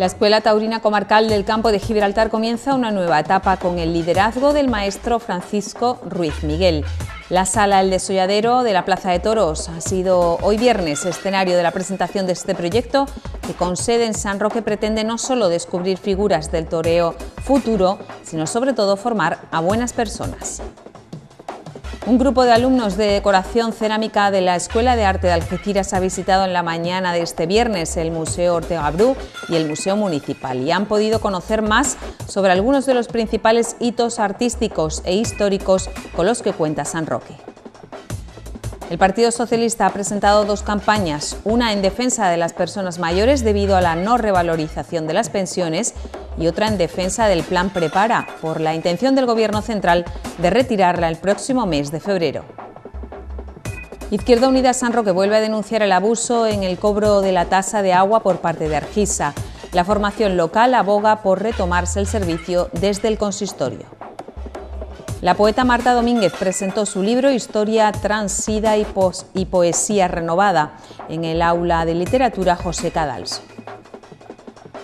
La Escuela Taurina Comarcal del Campo de Gibraltar comienza una nueva etapa con el liderazgo del maestro Francisco Ruiz Miguel. La sala El Desolladero de la Plaza de Toros ha sido hoy viernes escenario de la presentación de este proyecto que con sede en San Roque pretende no solo descubrir figuras del toreo futuro, sino sobre todo formar a buenas personas. Un grupo de alumnos de decoración cerámica de la Escuela de Arte de Algeciras ha visitado en la mañana de este viernes el Museo Ortega Brú y el Museo Municipal y han podido conocer más sobre algunos de los principales hitos artísticos e históricos con los que cuenta San Roque. El Partido Socialista ha presentado dos campañas, una en defensa de las personas mayores debido a la no revalorización de las pensiones y otra en defensa del plan Prepara, por la intención del Gobierno central de retirarla el próximo mes de febrero. Izquierda Unida San Roque vuelve a denunciar el abuso en el cobro de la tasa de agua por parte de Argisa. La formación local aboga por retomarse el servicio desde el consistorio. La poeta Marta Domínguez presentó su libro Historia Transida y, Poesía Renovada en el aula de literatura José Cadals...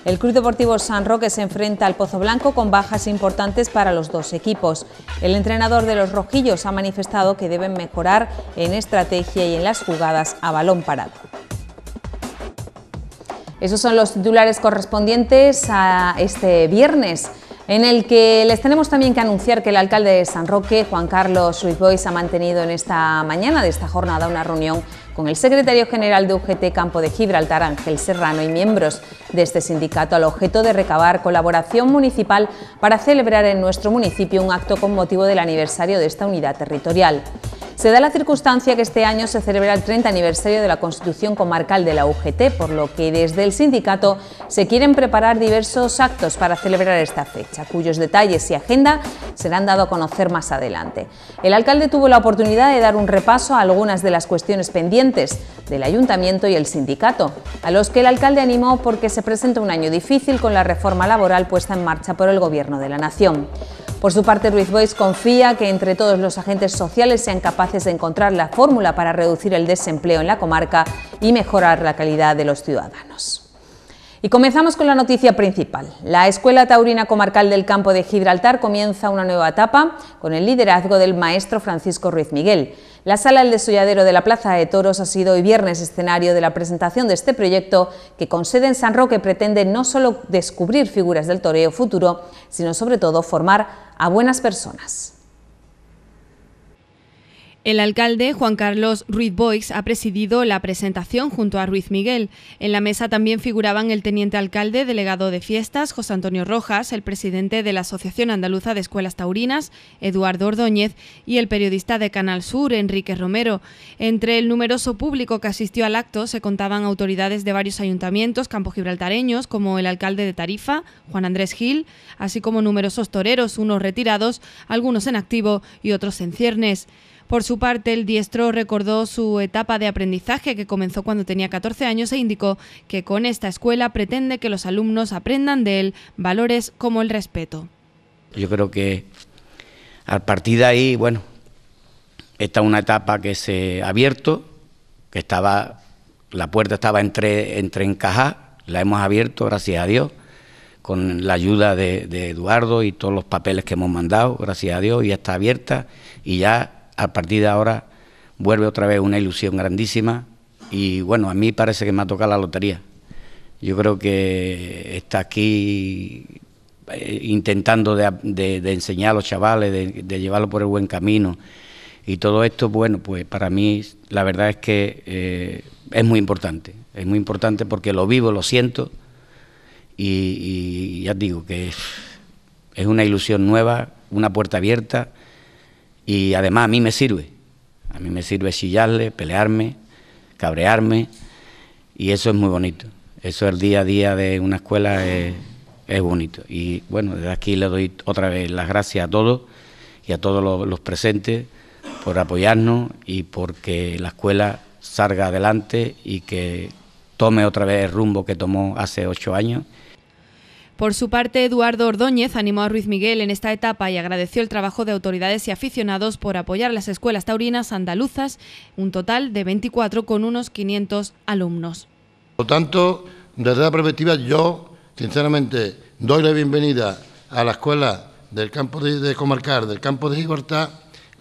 El Club Deportivo San Roque se enfrenta al Pozo Blanco con bajas importantes para los dos equipos. El entrenador de los rojillos ha manifestado que deben mejorar en estrategia y en las jugadas a balón parado. Esos son los titulares correspondientes a este viernes en el que les tenemos también que anunciar que el alcalde de San Roque, Juan Carlos Ruiz Bois, ha mantenido en esta mañana de esta jornada una reunión con el secretario general de UGT Campo de Gibraltar, Ángel Serrano, y miembros de este sindicato al objeto de recabar colaboración municipal para celebrar en nuestro municipio un acto con motivo del aniversario de esta unidad territorial. Se da la circunstancia que este año se celebra el 30 aniversario de la Constitución Comarcal de la UGT, por lo que desde el sindicato se quieren preparar diversos actos para celebrar esta fecha, cuyos detalles y agenda serán dado a conocer más adelante. El alcalde tuvo la oportunidad de dar un repaso a algunas de las cuestiones pendientes del ayuntamiento y el sindicato, a los que el alcalde animó porque se presenta un año difícil con la reforma laboral puesta en marcha por el Gobierno de la Nación. Por su parte, Ruiz Boix confía que entre todos los agentes sociales sean capaces de encontrar la fórmula para reducir el desempleo en la comarca y mejorar la calidad de los ciudadanos. Y comenzamos con la noticia principal. La Escuela Taurina Comarcal del Campo de Gibraltar comienza una nueva etapa con el liderazgo del maestro Francisco Ruiz Miguel. La sala El Desolladero de la Plaza de Toros ha sido hoy viernes escenario de la presentación de este proyecto que con sede en San Roque pretende no solo descubrir figuras del toreo futuro, sino sobre todo formar a buenas personas. El alcalde Juan Carlos Ruiz Boix ha presidido la presentación junto a Ruiz Miguel. En la mesa también figuraban el teniente alcalde delegado de fiestas, José Antonio Rojas, el presidente de la Asociación Andaluza de Escuelas Taurinas, Eduardo Ordóñez, y el periodista de Canal Sur, Enrique Romero. Entre el numeroso público que asistió al acto se contaban autoridades de varios ayuntamientos campogibraltareños, como el alcalde de Tarifa, Juan Andrés Gil, así como numerosos toreros, unos retirados, algunos en activo y otros en ciernes. Por su parte, el diestro recordó su etapa de aprendizaje que comenzó cuando tenía 14 años e indicó que con esta escuela pretende que los alumnos aprendan de él valores como el respeto. Yo creo que al partir de ahí, bueno, esta es una etapa que se ha abierto, que estaba, la puerta estaba entre, entre encajar, la hemos abierto, gracias a Dios, con la ayuda de, de, Eduardo y todos los papeles que hemos mandado, gracias a Dios, y está abierta y ya a partir de ahora vuelve otra vez una ilusión grandísima y bueno, a mí parece que me ha tocado la lotería. Yo creo que está aquí eh, intentando de, enseñar a los chavales, de, llevarlo por el buen camino. Y todo esto, bueno, pues para mí la verdad es que eh, es muy importante. Es muy importante porque lo vivo, lo siento. Y, ya digo que es una ilusión nueva, una puerta abierta y además a mí me sirve. A mí me sirve chillarle, pelearme, cabrearme. Y eso es muy bonito. Eso el día a día de una escuela es, bonito. Y bueno, desde aquí le doy otra vez las gracias a todos y a todos los, presentes por apoyarnos y porque la escuela salga adelante y que tome otra vez el rumbo que tomó hace ocho años por su parte, Eduardo Ordóñez animó a Ruiz Miguel en esta etapa y agradeció el trabajo de autoridades y aficionados por apoyar las escuelas taurinas andaluzas, un total de 24 con unos 500 alumnos. Por lo tanto, desde la perspectiva, yo sinceramente doy la bienvenida a la escuela del campo de, Comarcar, del campo de Gibraltar,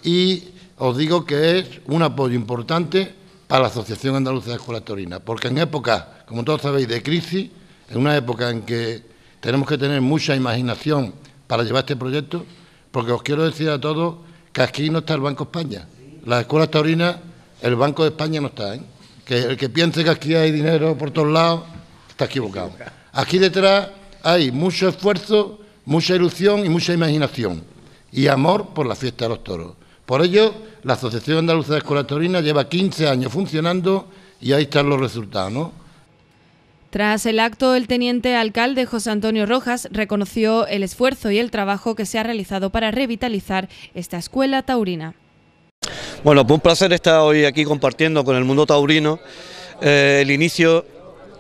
y os digo que es un apoyo importante para la Asociación Andaluza de Escuelas Taurinas, porque en época, como todos sabéis, de crisis, en una época en que tenemos que tener mucha imaginación para llevar este proyecto, porque os quiero decir a todos que aquí no está el Banco España. Las escuelas taurinas, el Banco de España no está. ¿eh? Que el que piense que aquí hay dinero por todos lados, está equivocado. Aquí detrás hay mucho esfuerzo, mucha ilusión y mucha imaginación. Y amor por la fiesta de los toros. Por ello, la Asociación Andaluza de Escuelas Taurinas lleva 15 años funcionando y ahí están los resultados. ¿no? Tras el acto, el teniente alcalde José Antonio Rojas reconoció el esfuerzo y el trabajo que se ha realizado para revitalizar esta escuela taurina. Bueno, pues un placer estar hoy aquí compartiendo con el mundo taurino eh, el inicio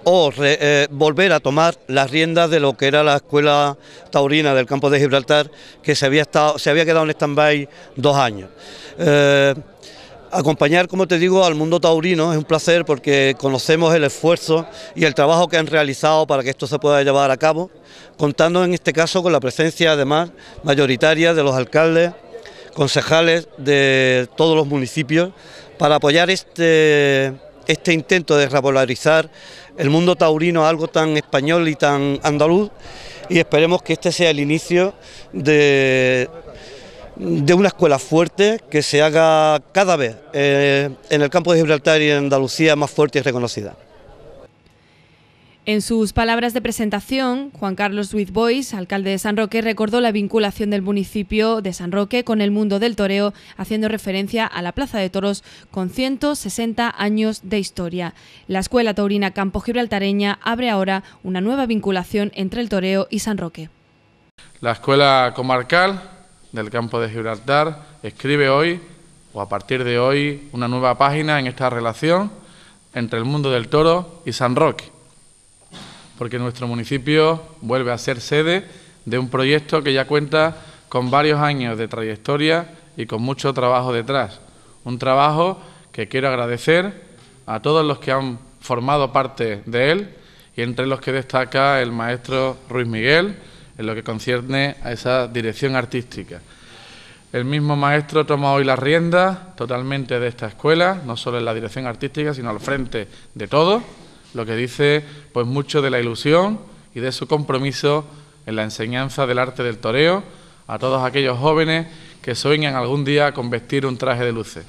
o eh, volver a tomar las riendas de lo que era la escuela taurina del campo de Gibraltar, que se había, estado, se había quedado en stand-by dos años. Eh, Acompañar, como te digo, al mundo taurino es un placer porque conocemos el esfuerzo y el trabajo que han realizado para que esto se pueda llevar a cabo, contando en este caso con la presencia además mayoritaria de los alcaldes, concejales de todos los municipios, para apoyar este, este intento de repolarizar el mundo taurino algo tan español y tan andaluz y esperemos que este sea el inicio de de una escuela fuerte que se haga cada vez eh, en el campo de Gibraltar y en Andalucía más fuerte y reconocida. En sus palabras de presentación, Juan Carlos Ruiz Bois, alcalde de San Roque, recordó la vinculación del municipio de San Roque con el mundo del toreo, haciendo referencia a la Plaza de Toros con 160 años de historia. La Escuela Taurina Campo Gibraltareña abre ahora una nueva vinculación entre el toreo y San Roque. La Escuela Comarcal del campo de Gibraltar, escribe hoy o a partir de hoy una nueva página en esta relación entre el mundo del toro y San Roque, porque nuestro municipio vuelve a ser sede de un proyecto que ya cuenta con varios años de trayectoria y con mucho trabajo detrás, un trabajo que quiero agradecer a todos los que han formado parte de él y entre los que destaca el maestro Ruiz Miguel, en lo que concierne a esa dirección artística. El mismo maestro toma hoy las riendas totalmente de esta escuela, no solo en la dirección artística, sino al frente de todo, lo que dice pues mucho de la ilusión y de su compromiso en la enseñanza del arte del toreo a todos aquellos jóvenes que sueñan algún día con vestir un traje de luces.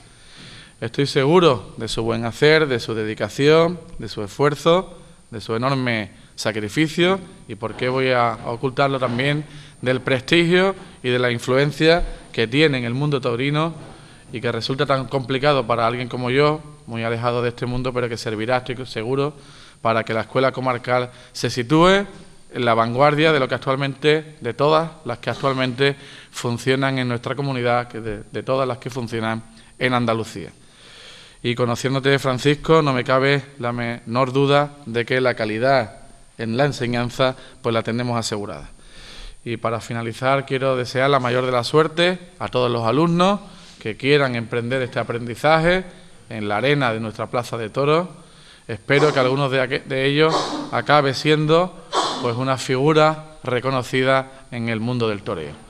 Estoy seguro de su buen hacer, de su dedicación, de su esfuerzo de su enorme sacrificio y por qué voy a ocultarlo también del prestigio y de la influencia que tiene en el mundo taurino y que resulta tan complicado para alguien como yo, muy alejado de este mundo, pero que servirá, estoy seguro, para que la escuela comarcal se sitúe en la vanguardia de lo que actualmente, de todas las que actualmente funcionan en nuestra comunidad, de todas las que funcionan en Andalucía. Y conociéndote, Francisco, no me cabe la menor duda de que la calidad en la enseñanza pues la tenemos asegurada. Y para finalizar, quiero desear la mayor de la suerte a todos los alumnos que quieran emprender este aprendizaje en la arena de nuestra Plaza de Toros. Espero que algunos de, de ellos acabe siendo pues una figura reconocida en el mundo del toreo.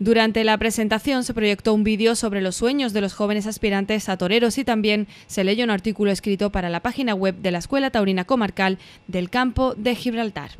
Durante la presentación se proyectó un vídeo sobre los sueños de los jóvenes aspirantes a toreros y también se leyó un artículo escrito para la página web de la Escuela Taurina Comarcal del Campo de Gibraltar.